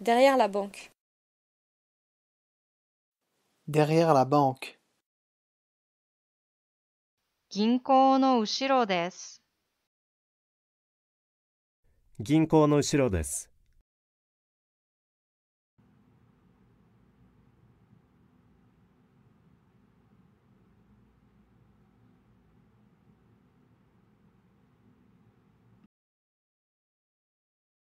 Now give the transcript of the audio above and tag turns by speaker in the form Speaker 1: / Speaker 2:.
Speaker 1: Derrière la banque.
Speaker 2: Derrière la banque. Ginkono Ushirodes.
Speaker 3: Ginkono Ushirodes.